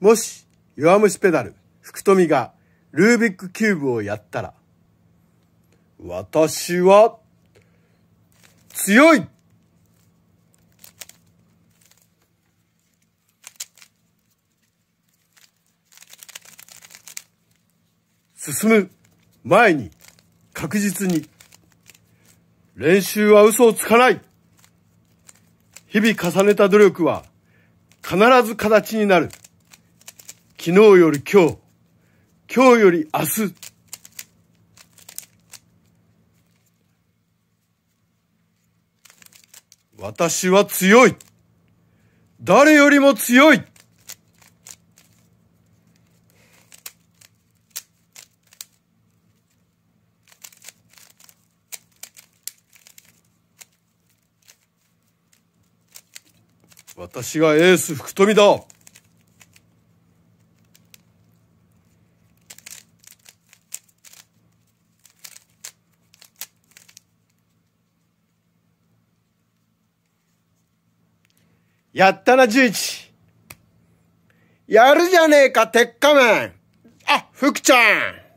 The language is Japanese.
もし、弱虫ペダル、福富が、ルービックキューブをやったら、私は、強い進む前に確実に練習は嘘をつかない日々重ねた努力は必ず形になる昨日より今日、今日より明日。私は強い。誰よりも強い。私がエース福富だ。やったな、11。やるじゃねえか、鉄仮面。あ、福ちゃん。